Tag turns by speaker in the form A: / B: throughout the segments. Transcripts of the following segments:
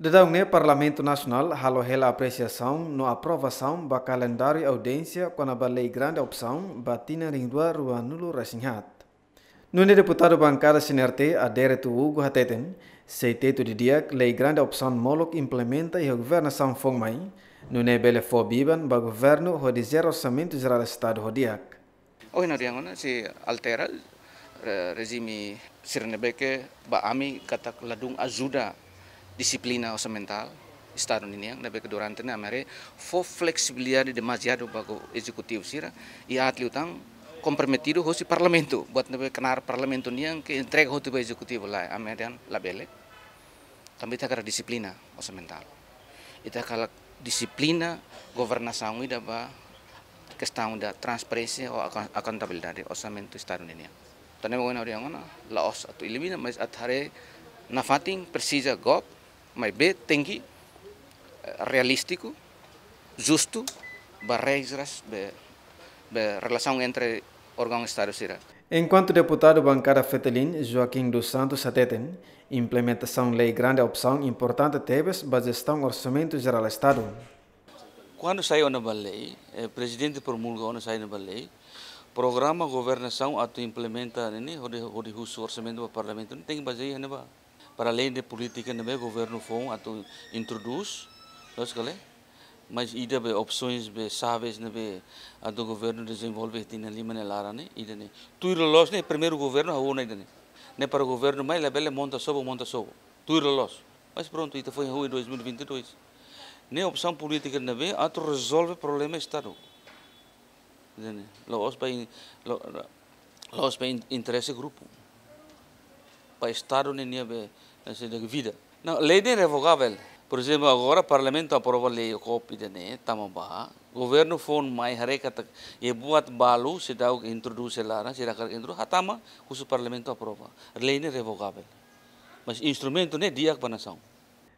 A: o Parlamento Nacional halohela apreciação no aprovação ba calendário audiência quando a lei grande opção batina rindua ruanulo rasinhat. Nune deputado bancada sinerte adere tu Hugo Hateten, teto de dia lei grande opção moloc implementa e governação No nune bele fobiban ba governo zero orçamento geral estado rodiak.
B: Hoje na diangona se altera eh, regime sirnebeke ba ami katak ladung azuda disiplina sa mental Estado yang nabe kedurante na mere fo di demasiado bago eksekutif sira i atli utang comprometido si parlamento buat nabe kenar parlamento yang ke entrega hotu executivo la amerian labele tapi tak kara disiplina mental ita kala disiplina governação e daba questão da transparência o sa mento estado yang tanemo ngona oriang ngona laos atu ilimina mas atare nafating persija gop mas B tem que realístico, justo, barreiras, relação entre órgão Estado
A: Enquanto deputado bancário Fetelin, Joaquim dos Santos Ateten, implementação lei grande é opção importante teve a gestão orçamento geral Estado.
C: Quando saiu a lei, o eh, presidente promulgou quando saiu a lei, programa governação ato implementar né, né, o o orçamento do parlamento, tem que basear, para além da política, também o governo FON introduz, é mas ida be opções be sabes ne be ado governo desenvolve tin ali mane é lara né ida tu tuiro los né primeiro governo hau ne ida né ne né, para o governo mais labele monta sobo monta sobo tuiro los mas pronto ida foi hau em 2022 né opção política ne be tu resolve problema estado ida né los bem los bem interesse grupo para estar na minha assim, vida. Não, lei é revogável. Por exemplo, agora o parlamento aprova a lei COP-DNE, Tamabá. O né, tá governo foi mais recatak. Tá, e buat balu, se dá o introduz lá, né, se dá o introduz, hatama, tá, o parlamento aprova. Lei é revogável. Mas instrumento
A: não é dia para nação.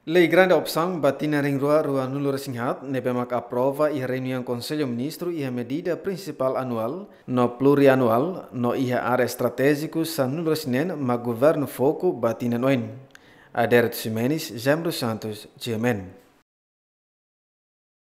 A: Lei grande opção batina ring rua nulur nepe mak aprova i reunião conselho ministro iha medida principal anual no plurianual no iha are estratégico san nulu resinen ma governo foco batina noin. Adere Tsimenis, Jambro Santos, Gemen.